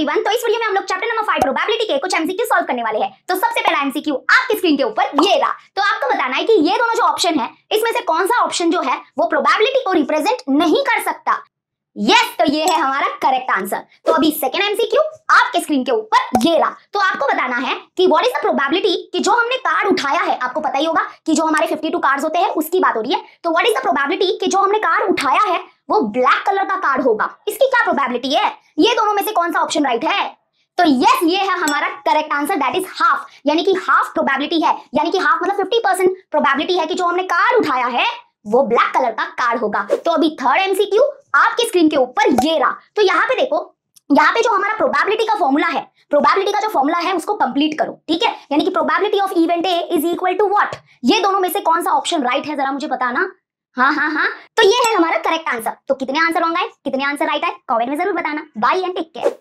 everyone तो इस video में हम लोग चैप्टर नंबर फाइव प्रोबेबिलिटी के कुछ एमसीक्यू सॉल्व करने वाले हैं तो सबसे पहला एमसीक्यू आपकी स्क्रीन के ऊपर ये रहा तो आपको बताना है कि ये दोनों जो ऑप्शन है इसमें से कौन सा ऑप्शन जो है वो प्रोबेबिलिटी को रिप्रेजेंट नहीं कर सकता यस yes, तो ये है हमारा करेक्ट आंसर तो अभी सेकेंड एमसीक्यू आपके स्क्रीन के ऊपर ये रहा तो आपको बताना है कि व्हाट इज द प्रोबेबिलिटी कि जो हमने कार्ड उठाया है आपको पता ही होगा कि जो हमारे 52 कार्ड्स होते हैं उसकी बात हो रही है तो व्हाट इज द प्रोबेबिलिटी कि जो हमने कार्ड उठाया है वो ब्लैक कलर का कार्ड होगा इसकी क्या प्रोबेबिलिटी है ये दोनों में से कौन सा ऑप्शन राइट है तो यस ये है हमारा correct answer that is half यानी कि हाफ प्रोबेबिलिटी है यानी कि हाफ मतलब फिफ्टी परसेंट प्रोबेबिलिटी है कि जो हमने कार्ड उठाया है वो ब्लैक कलर का कार्ड होगा तो अभी थर्ड एमसीक्यू आपकी स्क्रीन के ऊपर ये रहा तो यहाँ पे देखो यहाँ पे जो हमारा प्रोबेबिलिटी का फॉर्मूला है प्रोबेबिलिटी का जो फॉर्मूला है उसको कंप्लीट करो ठीक है यानी कि probability of event A is equal to what ये दोनों में से कौन सा ऑप्शन राइट है जरा मुझे बताना हाँ हाँ हाँ तो ये है हमारा करेक्ट आंसर तो कितने आंसर होंगे कितने आंसर राइट है कमेंट में जरूर बताना बाय एंड टेक केयर